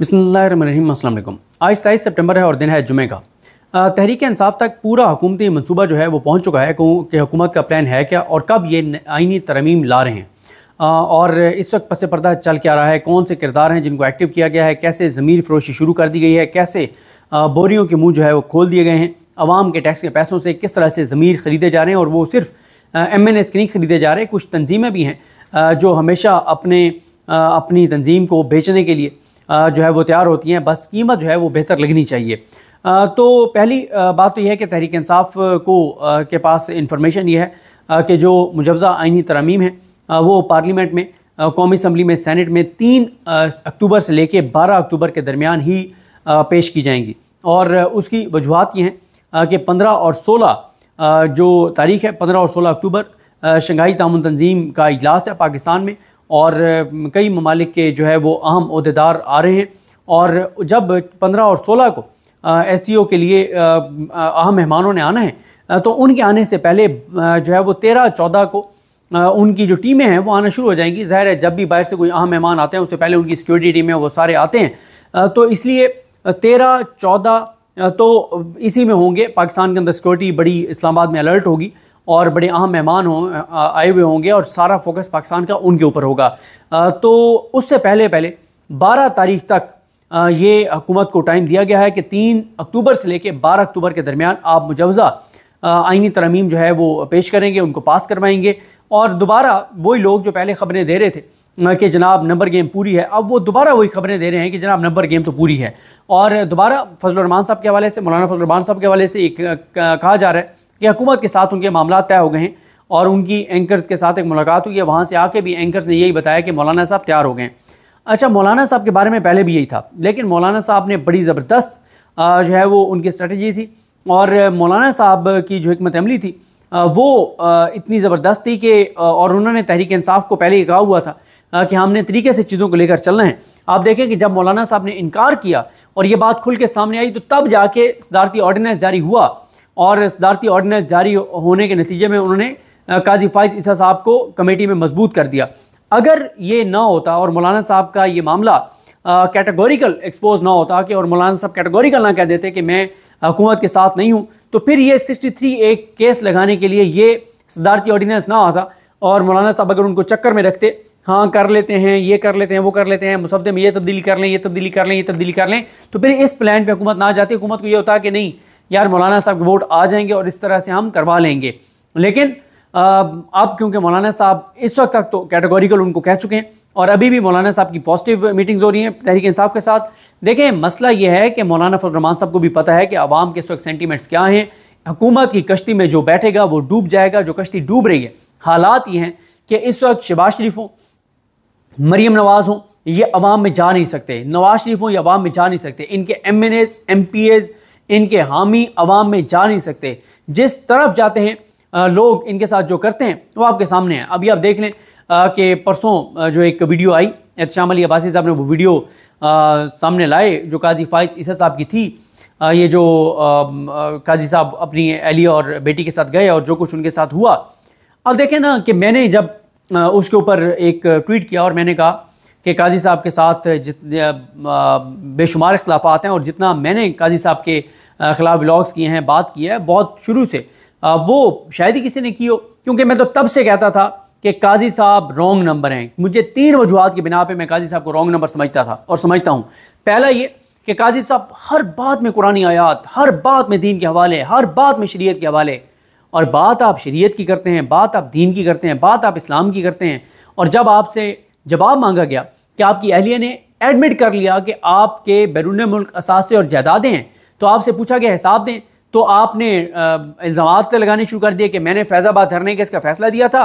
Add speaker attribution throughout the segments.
Speaker 1: बसमीम आज तेईस सितंबर है और दिन है जुमे का तहरीक इंसाफ तक पूरा हुकूमती मनसूबा जो है वो पहुंच चुका है कि हुकूमत का प्लान है क्या और कब ये आइनी तरमीम ला रहे हैं और इस वक्त पस पर्दा चल के आ रहा है कौन से किरदार हैं जिनको एक्टिव किया गया है कैसे ज़मीर फरोशी शुरू कर दी गई है कैसे बोरियों के मुँह जो है वो खोल दिए गए हैं आवाम के टैक्स के पैसों से किस तरह से ज़मीर ख़रीदे जा रहे हैं और वो सिर्फ एम एन एस के नहीं ख़रीदे जा रहे हैं कुछ तंजीमें भी हैं जो हमेशा अपने अपनी तंजीम को बेचने के लिए जो है वो तैयार होती हैं बस कीमत जो है वो बेहतर लगनी चाहिए तो पहली बात तो यह है कि तहरीक इंसाफ को के पास इंफॉर्मेशन ये है कि जो मुजवज़ा आइनी तरमीम है वो पार्लियामेंट में कौमी असम्बली में सैनट में तीन अक्टूबर से लेकर बारह अक्टूबर के दरमियान ही पेश की जाएंगी और उसकी वजूहत ये हैं कि पंद्रह और सोलह जो तारीख है पंद्रह और सोलह अक्टूबर शंघाई तामन तंजीम का इजलास है पाकिस्तान में और कई ममालिक के जो है वो अहम अहदेदार आ रहे हैं और जब पंद्रह और सोलह को एस के लिए अहम मेहमानों ने आना है तो उनके आने से पहले जो है वो तेरह चौदह को उनकी जो टीमें हैं वो आना शुरू हो जाएंगी ज़ाहिर है जब भी बाहर से कोई अहम मेहमान आते हैं उससे पहले उनकी सिक्योरिटी टीमें वो सारे आते हैं तो इसलिए तेरह चौदह तो इसी में होंगे पाकिस्तान के अंदर सिक्योरिटी बड़ी इस्लामाबाद में अलर्ट होगी और बड़े अहम मेहमान हों आए हुए होंगे और सारा फोकस पाकिस्तान का उनके ऊपर होगा तो उससे पहले पहले 12 तारीख तक ये हुकूमत को टाइम दिया गया है कि तीन अक्टूबर से लेकर बारह अक्टूबर के दरमियान आप मुजवज़ा आइनी तरमीम जो है वो पेश करेंगे उनको पास करवाएंगे और दोबारा वही लोग जो पहले खबरें दे रहे थे कि जनाब नंबर गेम पूरी है अब वो दोबारा वही खबरें दे रहे हैं कि जनाब नंबर गेम तो पूरी है और दोबारा फजलरमान साहब के हवाले से मौलाना फजलरमान साहब के हवाले से एक कहा जा रहा है कि हुकूमत के साथ उनके मामला तय हो गए हैं और उनकी एंकर्स के साथ एक मुलाकात हुई है वहाँ से आके भी एंकर्स ने यही बताया कि मौलाना साहब तैयार हो गए अच्छा मौलाना साहब के बारे में पहले भी यही था लेकिन मौलाना साहब ने बड़ी ज़बरदस्त जो है वो उनकी स्ट्रेटजी थी और मौलाना साहब की जो हमत अमली थी वो इतनी ज़बरदस्त थी कि और उन्होंने तहरीक इंसाफ को पहले ही कहा हुआ था कि हमने तरीके से चीज़ों को लेकर चलना है आप देखें कि जब मौलाना साहब ने इनकार किया और ये बात खुल के सामने आई तो तब जाके सदारती ऑर्डिनेंस जारी हुआ और सदारती ऑर्डिनेंस जारी होने के नतीजे में उन्होंने काजी फाइज ईसा साहब को कमेटी में मजबूत कर दिया अगर ये ना होता और मौलाना साहब का ये मामला कैटेगोरिकल एक्सपोज ना होता कि और मौलाना साहब कैटेगोरिकल ना कह देते कि मैं हुकूमत के साथ नहीं हूँ तो फिर ये 63 एक केस लगाने के लिए ये सदारती ऑर्डिनेंस ना आता और मौलाना साहब अगर उनको चक्कर में रखते हाँ कर लेते हैं ये कर लेते हैं वो कर लेते हैं मुसदे में ये तब्दीली कर लें ये तब्दीली कर लें ये तब्दीली कर लें तो फिर इस प्लान पर हुकूमत ना जाती हुकूमत को ये होता कि नहीं यार मौलाना साहब वोट आ जाएंगे और इस तरह से हम करवा लेंगे लेकिन अब क्योंकि मौलाना साहब इस वक्त तक तो कैटेगोरिकल उनको कह चुके हैं और अभी भी मौलाना साहब की पॉजिटिव मीटिंग्स हो रही हैं तहरीक इंसाफ के साथ देखें मसला यह है कि मौलाना फजलरहमान साहब को भी पता है कि आवाम के इस वक्त सेंटीमेंट्स क्या हैं हुकूमत की कश्ती में जो बैठेगा वो डूब जाएगा जो कश्ती डूब रही है हालात ये हैं कि इस वक्त शबाज शरीफ हों मरीम नवाज़ हों ये अवाम में जा नहीं सकते नवाज शरीफ हों ये अवाम में जा नहीं सकते इनके M N S M P एज़ इनके हामी आवाम में जा नहीं सकते जिस तरफ जाते हैं लोग इनके साथ जो करते हैं वो आपके सामने है अभी आप देख लें कि परसों जो एक वीडियो आई एहतम अली अबासी साहब ने वो वीडियो आ, सामने लाए जो काजी फ़ाइज इस साहब की थी आ, ये जो आ, काजी साहब अपनी अली और बेटी के साथ गए और जो कुछ उनके साथ हुआ अब देखें ना कि मैंने जब उसके ऊपर एक ट्वीट किया और मैंने कहा कि काजी साहब के साथ जितने बेशुमार इख्लाफात हैं और जितना मैंने काजी साहब के ख़िलाफ़ व्लाग्स किए हैं बात की है बहुत शुरू से वो शायद ही किसी ने की हो क्योंकि मैं तो तब से कहता था कि काजी साहब रॉन्ग नंबर हैं मुझे तीन वजूहत की बिना पर मैं काजी साहब को रॉन्ग नंबर समझता था और समझता हूँ पहला ये कि काजी साहब हर बात में कुरानी आयात हर बात में दीन के हवाले हर बात में शरीयत के हवाले और बात आप शरीयत की करते हैं बात आप दीन की करते हैं बात आप इस्लाम की करते हैं और जब आपसे जवाब मांगा गया कि आपकी अहलिया ने एडमिट कर लिया कि आपके बैरून मुल्क असासे और जायदादें हैं तो आपसे पूछा गया हिसाब दें तो आपने इल्ज़ाम तो लगाने शुरू कर दिए कि मैंने फैज़ाबाद धरने का इसका फैसला दिया था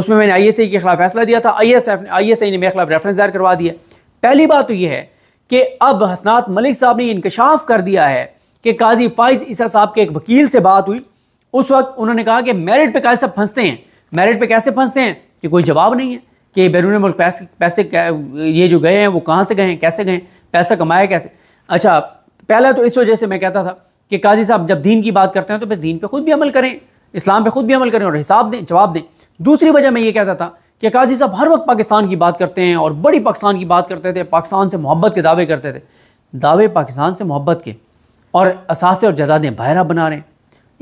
Speaker 1: उसमें मैंने आई एस आई के खिलाफ फैसला दिया था I S F I S I ने मेरे खिलाफ रेफरेंस दायर करवा दिया पहली बात तो यह है कि अब हसनात मलिक साहब ने इंकशाफ कर दिया है कि काजी फाइज ईसा साहब के एक वकील से बात हुई उस वक्त उन्होंने कहा कि मेरिट पर कैसे फंसते हैं मेरिट पर कैसे फंसते हैं कि कोई जवाब नहीं है कि बैरून मुल्क पैसे पैसे ये जो गए हैं वो कहाँ से गए हैं कैसे गए पैसा कमाया कैसे अच्छा पहला तो इस वजह से मैं कहता था कि काजी साहब जब दीन की बात करते हैं तो फिर दीन पर खुद भी अमल करें इस्लाम पर खुद भी अमल करें और हिसाब दें जवाब दें दूसरी वजह मैं ये कहता था कि काजी साहब हर वक्त पाकिस्तान की बात करते हैं और बड़ी पाकिस्तान की बात करते थे पाकिस्तान से मोहब्बत के दावे करते थे दावे पाकिस्तान से मोहब्बत के और असासे और जदादें बाहरा बना रहे हैं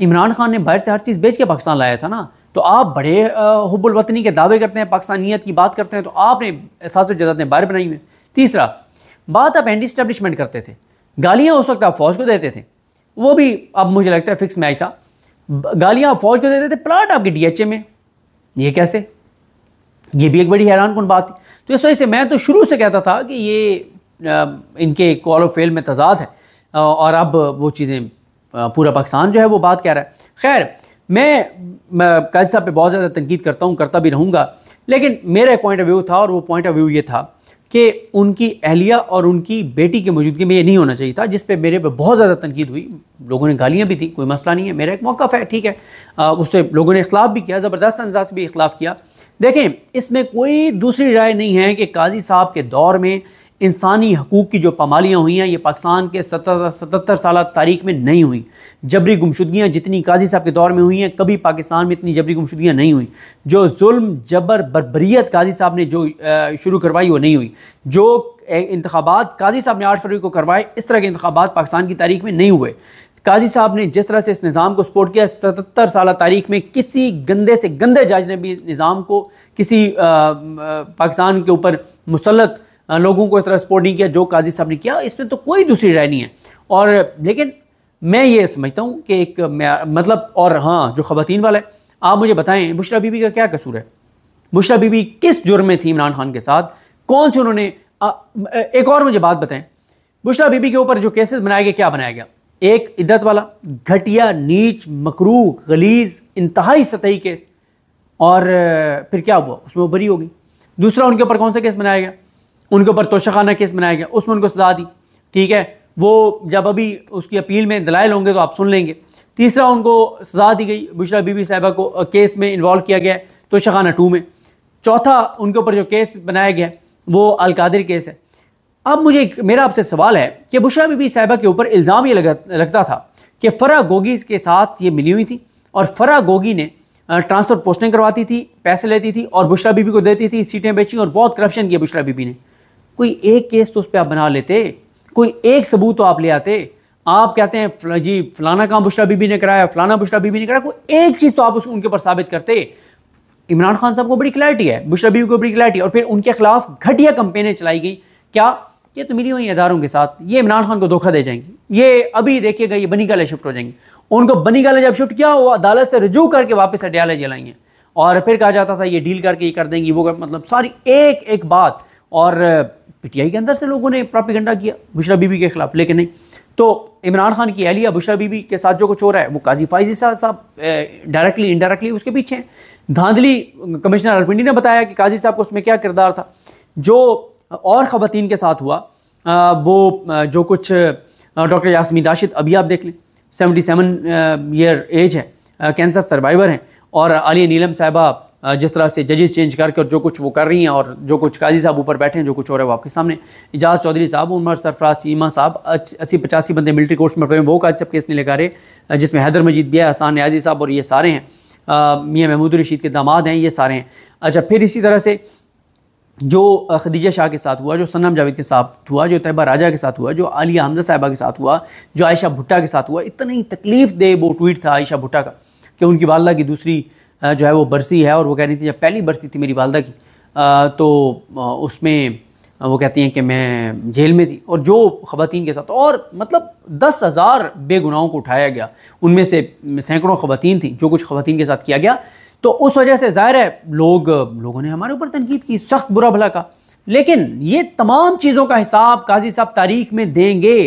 Speaker 1: इमरान खान ने बाहर से हर चीज़ बेच के पाकिस्तान लाया था ना तो आप बड़े हब्बुलवतनी के दावे करते हैं पाकिस्तानियत की बात करते हैं तो आपने एहसास जदाद ने बाहर बनाई हुई तीसरा बात आप एंटी इस्टबलिशमेंट करते थे गालियाँ उस वक्त आप फौज को देते थे वो भी अब मुझे लगता है फिक्स मैच था गालियाँ आप फौज को देते थे प्लाट आपके डी में ये कैसे ये भी एक बड़ी हैरान कन बात थी तो इस वजह से मैं तो शुरू से कहता था कि ये इनके कॉल ऑफ फेल में तजाद है और अब वो चीज़ें पूरा पाकिस्तान जो है वो बात कह रहा है खैर मैं, मैं काजी साहब पर बहुत ज़्यादा तनकीद करता हूँ करता भी रहूँगा लेकिन मेरा एक पॉइंट ऑफ व्यू था और वो पॉइंट ऑफ व्यू ये था कि उनकी अहलिया और उनकी बेटी की मौजूदगी में ये नहीं होना चाहिए था जिस पर मेरे पे बहुत ज़्यादा तनकीद हुई लोगों ने गालियाँ भी दी कोई मसला नहीं है मेरा एक मौका है ठीक है उससे लोगों ने इख्लाफ भी किया ज़बरदस्त अंदाज भी इख्लाफ किया देखें इसमें कोई दूसरी राय नहीं है कि काजी साहब के दौर में इंसानी हकूक़ की जो पमालियाँ हुई हैं ये पाकिस्तान के सतर साल तारीख में नहीं हुई जबरी गुमशुदगियाँ जितनी काजी साहब के दौर में हुई हैं कभी पाकिस्तान में इतनी जबरी गुमशुदगियाँ नहीं हुई जो जुल्म जबर बरबरीत काजी साहब ने जो शुरू करवाई वो नहीं हुई जो इंतबात काजी साहब ने आठ फरवरी को करवाए इस तरह के इंतबात पाकिस्तान की तारीख में नहीं हुए काजी साहब ने जिस तरह से इस निज़ाम को सपोर्ट किया सतर साल तारीख में किसी गंदे से गंदे जज ने भी निज़ाम को किसी पाकिस्तान के ऊपर मुसलत लोगों को इस तरह सपोर्ट नहीं किया जो काजी साहब ने किया इसमें तो कोई दूसरी राय नहीं है और लेकिन मैं ये समझता हूँ कि एक मतलब और हाँ जो ख़वान वाला है आप मुझे बताएं बुशरा बीबी का क्या कसूर है बुशरा बीबी किस जुर्म में थी इमरान खान के साथ कौन से उन्होंने एक और मुझे बात बताएं बुशरा बीबी के ऊपर जो केसेस बनाए गए क्या बनाया गया एक इद्दत वाला घटिया नीच मकरू गलीज इंतहाई सतही केस और फिर क्या हुआ उसमें वो बरी होगी दूसरा उनके ऊपर कौन सा केस बनाया गया उनके ऊपर तोशाखाना केस बनाया गया उसमें उनको सजा दी ठीक है वो जब अभी उसकी अपील में दलाइल होंगे तो आप सुन लेंगे तीसरा उनको सजा दी गई बुशरा बीबी साहिबा को केस में इन्वॉल्व किया गया तोशाखाना टू में चौथा उनके ऊपर जो केस बनाया गया वो अलकादिर केस है अब मुझे मेरा आपसे सवाल है कि बुशरा बीबी साहिबा के ऊपर इल्ज़ाम ये लगा लगता था कि फ़रा गोगी के साथ ये मिली हुई थी और फ़रा गोगी ने ट्रांसफ़र पोस्टिंग करवाती थी पैसे लेती थी और बुशरा बीबी को देती थी सीटें बेची और बहुत करप्शन किया बुशरा बीबी ने कोई एक केस तो उस पर आप बना लेते कोई एक सबूत तो आप ले आते आप कहते हैं जी फलाना काम बुशरा बीबी ने कराया फलाना बुशरा बीबी ने कराया कोई एक चीज़ तो आप उस उनके ऊपर साबित करते इमरान खान साहब को बड़ी क्लैरिटी है बुशरा बीबी को बड़ी क्लैरिटी और फिर उनके खिलाफ घटिया कंपेनें चलाई गई क्या ये तो मिली हुई इदारों के साथ ये इमरान खान को धोखा दे जाएंगे ये अभी देखिएगा ये बनी गाले शिफ्ट हो जाएंगे उनको बनी गाले जब शिफ्ट किया वो अदालत से रजू करके वापस अडयाले जलाएंगे और फिर कहा जाता था ये डील करके ये कर देंगी वो कर, मतलब सारी एक एक बात और पीटीआई के अंदर से लोगों ने गंडा किया बुशरा बीबी के खिलाफ लेकिन नहीं तो इमरान खान की अहलिया बुशरा बीबी के साथ जो कुछ हो रहा है वो काजी फाइजी साहब डायरेक्टली इनडायरेक्टली उसके पीछे हैं धांधली कमिश्नर अलपिंडी ने बताया कि काजी साहब को उसमें क्या किरदार था जो और ख़वान के साथ हुआ वो जो कुछ डॉक्टर यासमी राशिद अभी आप देख लें सेवेंटी सेवन ईयर एज है कैंसर सर्वाइवर हैं और अली नीलम साहबा जिस तरह से जजेस चेंज करके और जो कुछ वो कर रही हैं और जो कुछ काजी साहब ऊपर बैठे हैं जो कुछ हो रहा है वो आपके सामने इजाज़ चौधरी साहब उमर सरफराज सीमा साहब अस्सी पचासी बंदे मिलिट्री कोर्ट्स में पड़े वो काजी साहब केस नहीं लगा रहे जिसमें हैदर मजीद भी है हसान न्याजी साहब और ये सारे हैं मियाँ महमूद रशीद के दामाद हैं ये सारे हैं अच्छा फिर इसी तरह से जो खदीजा शाह के साथ हुआ जो सन्नम जावेद के साथ हुआ जो तैयबा राजा के साथ हुआ जो आलिया हमजा साहबा के साथ हुआ जो आयशा भुट्टा के साथ हुआ इतना ही तकलीफ़ दे वो ट्वीट था आयशा भुट्टा का कि उनकी वालदा की दूसरी जो है वो बरसी है और वो कह रही थी जब पहली बरसी थी मेरी वालदा की तो उसमें वो कहती हैं कि मैं जेल में थी और जो ख़वान के साथ और मतलब दस हज़ार बेगुनाहों को उठाया गया उनमें से सैकड़ों ख़वान थी जो कुछ ख़वान के साथ किया गया तो उस वजह से ज़ाहिर है लोग लोगों ने हमारे ऊपर तनकीद की सख्त बुरा भला कहा लेकिन ये तमाम चीज़ों का हिसाब काजी साहब तारीख में देंगे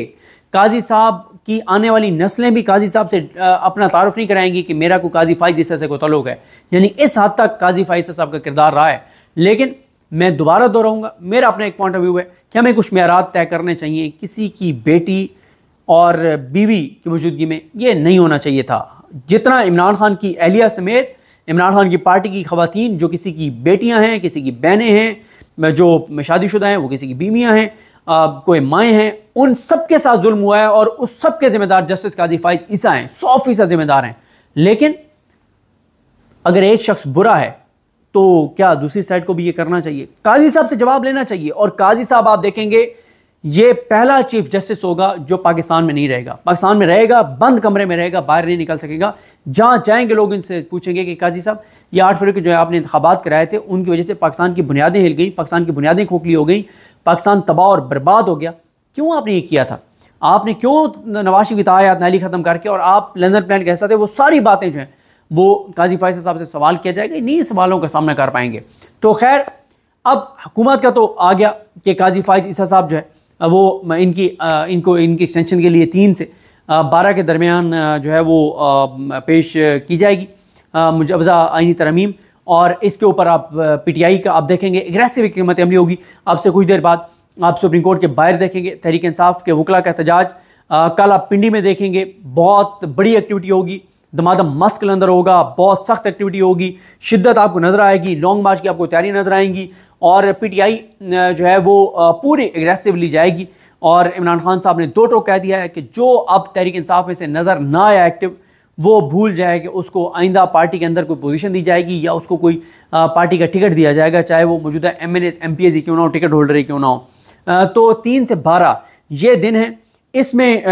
Speaker 1: काजी साहब कि आने वाली नस्लें भी काजी साहब से अपना तारफ़ नहीं कराएंगी कि मेरा को काजी फाइज इस से को तलुक है यानी इस हद तक काजी फाइज साहब का किरदार रहा है लेकिन मैं दोबारा दोहराऊंगा मेरा अपना एक पॉइंट ऑफ व्यू है कि हमें कुछ मैारात तय करने चाहिए किसी की बेटी और बीवी की मौजूदगी में ये नहीं होना चाहिए था जितना इमरान खान की एहलिया समेत इमरान खान की पार्टी की खातन जो किसी की बेटियाँ हैं किसी की बहनें हैं जो शादीशुदा हैं वो किसी की बीवियाँ हैं कोई माएँ हैं उन सब के साथ जुल्म हुआ है और उस सब के जिम्मेदार जस्टिस काजी फाइज ईसा हैं सौ फीसद जिम्मेदार हैं लेकिन अगर एक शख्स बुरा है तो क्या दूसरी साइड को भी ये करना चाहिए काजी साहब से जवाब लेना चाहिए और काजी साहब आप देखेंगे ये पहला चीफ जस्टिस होगा जो पाकिस्तान में नहीं रहेगा पाकिस्तान में रहेगा बंद कमरे में रहेगा बाहर नहीं निकल सकेगा जहां जाएंगे लोग इनसे पूछेंगे कि काजी साहब ये आठ फरवरी के जो है आपने इंतबात कराए थे उनकी वजह से पाकिस्तान की बुनियादें हिल गई पाकिस्तान की बुनियादें खोखली हो गई पाकिस्तान तबाह और बर्बाद हो गया क्यों आपने ये किया था आपने क्यों नवाज शरीफ की तायात नाली ख़त्म करके और आप लंदन प्लान कह सकते वो सारी बातें जो हैं वो काजी फायसा साहब से सवाल किया जाएगा इन्हीं सवालों का सामना कर पाएंगे तो खैर अब हुकूमत का तो आ गया कि काजी फायज ईसा साहब जो है वो इनकी इनको इनकी एक्सटेंशन के लिए तीन से बारह के दरमियान जो है वो पेश की जाएगी मुजवजा आइनी तरमीम और इसके ऊपर आप पीटीआई का आप देखेंगे एग्रेसिव कीमत अमली होगी आपसे कुछ देर बाद आप सुप्रीम कोर्ट के बाहर देखेंगे तहरीक इंसाफ के वकला का एहतजाज कल आप पिंडी में देखेंगे बहुत बड़ी एक्टिविटी होगी दमादम मस्क अंदर होगा बहुत सख्त एक्टिविटी होगी शिद्दत आपको नज़र आएगी लॉन्ग मार्च की आपको तैयारी नज़र आएंगी और पीटीआई जो है वो पूरी एग्रेसिवली जाएगी और इमरान खान साहब ने दो टोक कह दिया है कि जो अब तहरीक इंसाफ में से नज़र ना आया एक्टिव वो भूल जाए कि उसको आइंदा पार्टी के अंदर कोई पोजीशन दी जाएगी या उसको कोई पार्टी का टिकट दिया जाएगा चाहे वो मौजूदा M N S M P S क्यों ना हो टिकट होल्डर ही क्यों ना हो तो तीन से बारह ये दिन है इसमें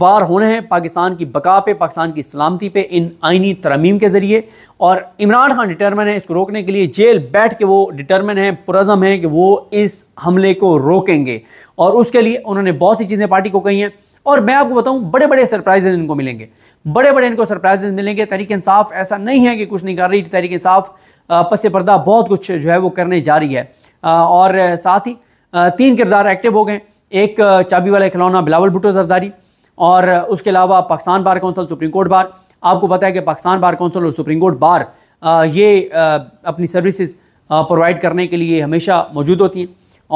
Speaker 1: वार होने हैं पाकिस्तान की बका पे पाकिस्तान की सलामती पे इन आइनी तरमीम के ज़रिए और इमरान खान डिटर्मन है इसको रोकने के लिए जेल बैठ के वो डिटर्मन है पुरज़म है कि वो इस हमले को रोकेंगे और उसके लिए उन्होंने बहुत सी चीज़ें पार्टी को कही हैं और मैं आपको बताऊं बड़े बड़े सरप्राइजेज इनको मिलेंगे बड़े बड़े इनको सरप्राइजेज मिलेंगे तहरीक इंसाफ ऐसा नहीं है कि कुछ नहीं कर रही तहरीक इंसाफ पस पर्दा बहुत कुछ जो है वो करने जा रही है और साथ ही तीन किरदार एक्टिव हो गए एक चाबी वाला खिलौना बिलावल भुटो जरदारी और उसके अलावा Pakistan bar council supreme court bar आपको पता है कि पाकिस्तान बार कौंसल और सुप्रीम कोर्ट बार ये अपनी सर्विसेज प्रोवाइड करने के लिए हमेशा मौजूद होती हैं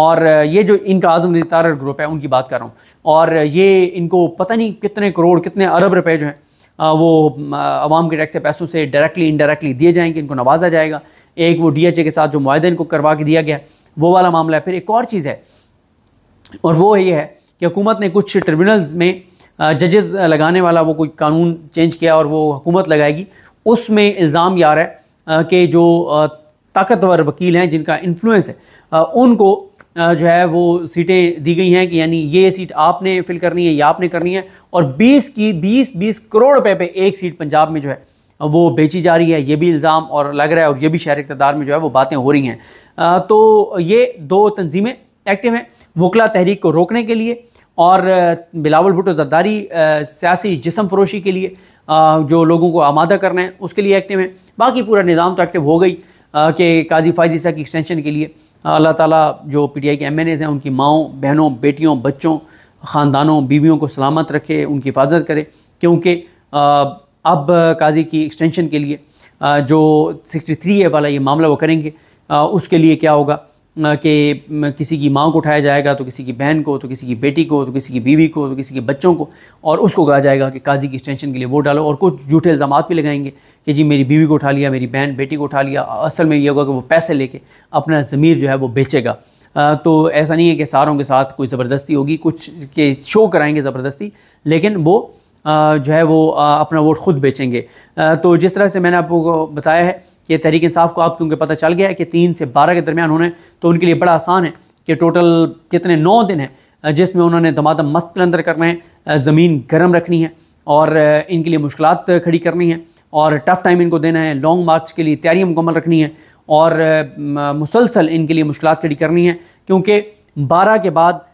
Speaker 1: और ये जो इनका आज़म नज़ीतार ग्रुप है उनकी बात कर रहा हूँ और ये इनको पता नहीं कितने करोड़ कितने अरब रुपए जो हैं वो आवाम के टैक्स पैसों से डायरेक्टली इनडायरेक्टली दिए जाएंगे इनको नवाजा जाएगा एक वो डी के साथ जो माहदे इनको करवा के दिया गया वो वाला मामला है फिर एक और चीज़ है और वो ये है कि हुकूमत ने कुछ ट्रिब्यूनल्स में जजेस लगाने वाला वो कोई कानून चेंज किया और वो हुकूमत लगाएगी उसमें इल्ज़ाम यार है कि जो ताकतवर वकील हैं जिनका इन्फ्लुएंस है उनको जो है वो सीटें दी गई हैं कि यानी ये सीट आपने फिल करनी है या आपने करनी है और 20 की 20 20 करोड़ रुपए पे एक सीट पंजाब में जो है वो बेची जा रही है ये भी इल्ज़ाम और लग रहा है और ये भी शहर इकतदार में जो है वो बातें हो रही हैं तो ये दो तंजीमें एक्टिव हैं वकला तहरीक को रोकने के लिए और बिलावल भुटो जद्दारी सियासी जिसम फरोशी के लिए जो लोगों को आमादा करना है उसके लिए एक्टिव हैं बाकी पूरा निज़ाम तो एक्टिव हो गई कि काजी फायजी साहब की एक्सटेंशन के लिए अल्लाह ताला जो पीटीआई के एमएनएज हैं उनकी माओं बहनों बेटियों बच्चों ख़ानदानों बीवियों को सलामत रखे उनकी हिफाजत करे क्योंकि अब काजी की एक्सटेंशन के लिए जो थ्री ए वाला ये मामला वो करेंगे उसके लिए क्या होगा कि किसी की माँ को उठाया जाएगा तो किसी की बहन को तो किसी की बेटी को तो किसी की बीवी को तो किसी के बच्चों को और उसको कहा जाएगा कि काजी की एक्सटेंशन के लिए वोट डालो और कुछ झूठे इल्ज़ाम भी लगाएंगे कि जी मेरी बीवी को उठा लिया मेरी बहन बेटी को उठा लिया असल में ये होगा कि वो पैसे लेके अपना ज़मीर जो है वो बेचेगा तो ऐसा नहीं है कि सारों के साथ कोई ज़बरदस्ती होगी कुछ के शो कराएंगे ज़बरदस्ती लेकिन वो जो है वो अपना वोट ख़ुद बेचेंगे तो जिस तरह से मैंने आपको बताया है ये तहरीक इंसाफ को आप क्योंकि पता चल गया है कि तीन से बारह के दरमियान होने तो उनके लिए बड़ा आसान है कि टोटल कितने नौ दिन हैं जिसमें उन्होंने दमादम मस्त के अंदर करना है ज़मीन गर्म रखनी है और इनके लिए मुश्किल खड़ी करनी है और टफ़ टाइम इनको देना है लॉन्ग मार्च के लिए तैयारी मुकम्मल रखनी है और मुसलसल इनके लिए मुश्किल खड़ी करनी है क्योंकि बारह के बाद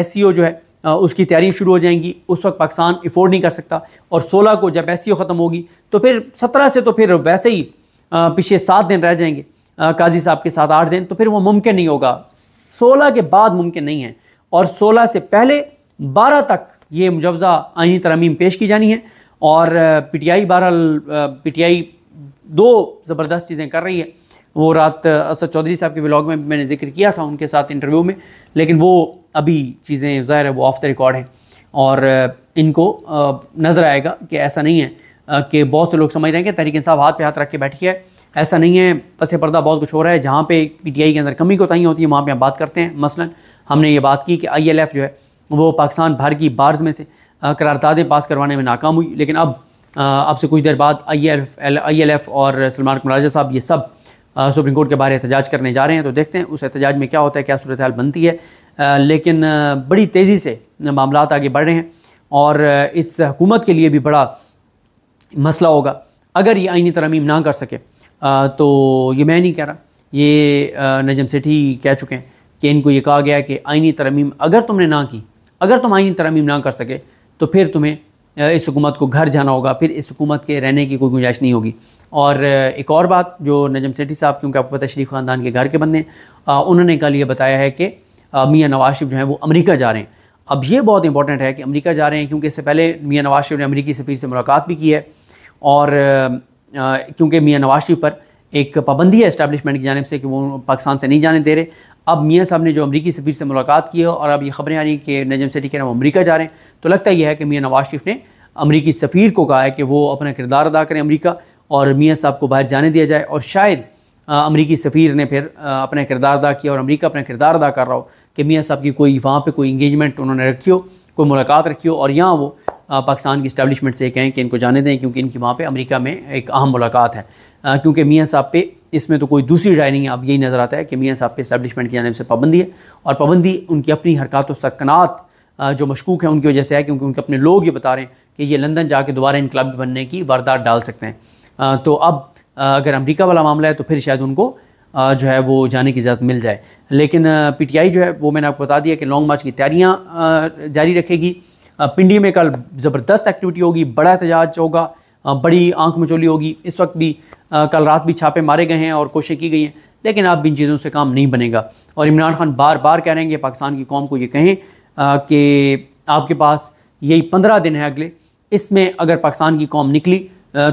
Speaker 1: एस e जो है उसकी तैयारी शुरू हो जाएंगी उस वक्त पाकिस्तान इफोर्ड नहीं कर सकता और सोलह को जब एस e ख़त्म होगी तो फिर सत्रह से तो फिर वैसे ही पीछे सात दिन रह जाएंगे काजी साहब के साथ आठ दिन तो फिर वो मुमकिन नहीं होगा सोलह के बाद मुमकिन नहीं है और सोलह से पहले बारह तक ये मुजवज़ा आइनी तरमीम पेश की जानी है और पी टी आई बहरहाल पी टी आई दो ज़बरदस्त चीज़ें कर रही है वो रात असद चौधरी साहब के ब्लॉग में मैंने जिक्र किया था उनके साथ इंटरव्यू में लेकिन वो अभी चीज़ें ज़ाहिर है वो ऑफ़ द रिकॉर्ड हैं और इनको नज़र आएगा कि ऐसा नहीं है के बहुत से लोग समझ रहे हैं कि तहरीक इंसाफ हाथ पे हाथ रख के बैठी है ऐसा नहीं है पसे पर्दा बहुत कुछ हो रहा है जहाँ पे पीटीआई के अंदर कमी कोताही होती है वहाँ पे हम बात करते हैं मसलन हमने ये बात की कि आईएलएफ जो है वो पाकिस्तान भर की बार्ज में से करारदादें पास करवाने में नाकाम हुई लेकिन अब अब से कुछ देर बाद आई एल एफ और सलमान मुराजा साहब ये सब सुप्रीम कोर्ट के बारे एहतजाज करने जा रहे हैं तो देखते हैं उस एहतजाज में क्या होता है क्या सूरत हाल बनती है लेकिन बड़ी तेज़ी से मामला आगे बढ़ रहे हैं और इस हुकूमत के लिए भी बड़ा मसला होगा अगर ये आइनी तरमीम ना कर सके आ, तो ये मैं नहीं कह रहा ये नजम सेठी कह चुके हैं कि इनको ये कहा गया कि आइनी तरमीम अगर तुमने ना की अगर तुम आइनी तरमीम ना कर सके तो फिर तुम्हें इस हुकूमत को घर जाना होगा फिर इस हुकूमत के रहने की कोई गुंजाइश नहीं होगी और एक और बात जो नजम सेठी साहब क्योंकि आपको पता है शरीफ ख़ानदान के घर के बंदे उन्होंने कल ये बताया है कि मियाँ नवाज शरीफ जो हैं वो अमेरिका जा रहे हैं अब ये बहुत इंपॉर्टेंट है कि अमेरिका जा रहे हैं क्योंकि इससे पहले मियाँ नवाज शरीफ ने अमरीकी सफ़ीर से मुलाकात भी की है और क्योंकि मियाँ नवाज शरीफ पर एक पाबंदी है इस्टबलिशमेंट की जानब से कि वो पाकिस्तान से नहीं जाने दे रहे अब मियाँ साहब ने जो अमरीकी सफ़ीर से मुलाकात की है और अब ये खबरें आ रही कि नजम सेठी कह रहे हैं अमरीका जा रहे हैं तो लगता यह है कि मियाँ नवाज शरीफ ने अमरीकी सफ़ीर को कहा है कि वो अपना किरदार अदा करें अमरीका और मियाँ साहब को बाहर जाने दिया जाए और शायद अमरीकी सफ़ीर ने फिर अपना किरदार अदा किया और अमरीका अपना किरदार अदा कर रहा हो कि मियाँ साहब की कोई वहाँ पर कोई इंगेजमेंट उन्होंने रखी हो कोई मुलाकात रखी हो और यहाँ वो पाकिस्तान की इस्टेबलिशमेंट से कहें कि इनको जाने दें क्योंकि इनकी वहाँ पर अमरीका में एक अहम मुलाकात है क्योंकि मियाँ साहब पे इसमें तो कोई दूसरी राय नहीं है अब यही नज़र आता है कि मियाँ साहब पे इस्टेबलिशमेंट की जानब से पाबंदी है और पाबंदी उनकी अपनी हरकत सकनात जो मशकूक हैं उनकी वजह से है क्योंकि उनके अपने लोग ये बता रहे हैं कि ये लंदन जा के दोबारा क्लब बनने की वारदात डाल सकते हैं तो अब अगर अमरीका वाला मामला है तो फिर शायद उनको जो है वो जाने की इजाज़त मिल जाए लेकिन आई जो है वो मैंने आपको बता दिया कि लॉन्ग मार्च की तैयारियाँ जारी रखेगी पिंडी में कल ज़बरदस्त एक्टिविटी होगी बड़ा एहतजाज होगा बड़ी आंख मचोली होगी इस वक्त भी कल रात भी छापे मारे गए हैं और कोशिशें की गई हैं लेकिन आप इन चीज़ों से काम नहीं बनेगा और इमरान खान बार बार कह रहे हैं कि पाकिस्तान की कौम को ये कहें कि आपके पास यही पंद्रह दिन है अगले इसमें अगर पाकिस्तान की कौम निकली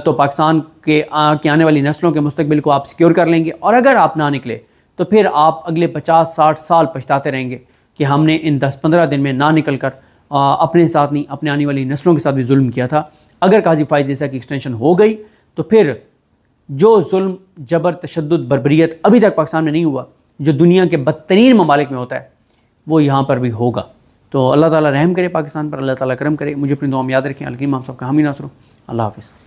Speaker 1: तो पाकिस्तान के के आने वाली नस्लों के मुस्तबिल को आप सिक्योर कर लेंगे और अगर आप ना निकले तो फिर आप अगले पचास साठ साल पछताते रहेंगे कि हमने इन दस पंद्रह दिन में ना निकल कर अपने साथ नहीं अपने आने वाली नस्लों के साथ भी जुल्म किया था अगर काजी फाइज जैसा की एक्सटेंशन हो गई तो फिर जो जुल्म जबर तशद बरबरीत अभी तक पाकिस्तान में नहीं हुआ जो दुनिया के बदतरीन ममालिक में होता है वो यहाँ पर भी होगा तो अल्लाह ताला रहम करे पाकिस्तान पर अल्लाह ताला करम करे मुझे अपनी दुआ में याद रखें अलकीम आप सबका हामी नासरों अल्लाह हाफिज़